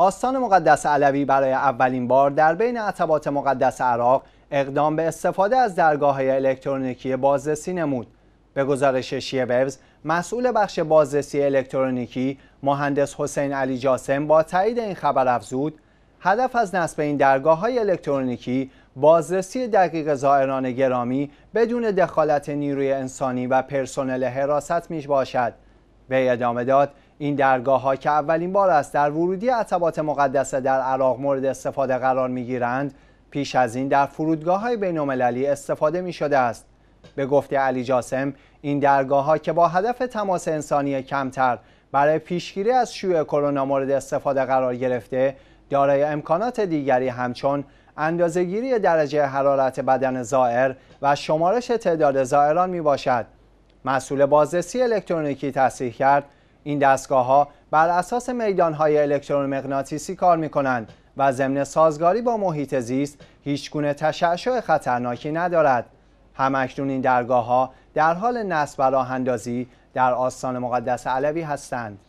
آستان مقدس علوی برای اولین بار در بین عتبات مقدس عراق اقدام به استفاده از درگاه الکترونیکی بازرسی نمود. به گزارش شیبرز مسئول بخش بازرسی الکترونیکی مهندس حسین علی جاسم با تایید این خبر افزود هدف از نصب این درگاه های الکترونیکی بازرسی دقیق زائران گرامی بدون دخالت نیروی انسانی و پرسنل حراست می باشد. وی ادامه داد این درگاه ها که اولین بار است در ورودی عطبات مقدس در عراق مورد استفاده قرار می گیرند پیش از این در فرودگاه های بین استفاده می شده است به گفته علی جاسم این درگاه ها که با هدف تماس انسانی کمتر برای پیشگیری از شیوع کرونا مورد استفاده قرار گرفته دارای امکانات دیگری همچون اندازهگیری درجه حرارت بدن زائر و شمارش تعداد زائران می باشد مسئول بازرسی الکترونیکی تصریح کرد این دستگاه ها بر اساس میدان های الکترومغناطیسی کار می کنند و ضمن سازگاری با محیط زیست هیچگونه تشعشع خطرناکی ندارد همکنون این درگاه ها در حال نصب و راه در آستان مقدس علوی هستند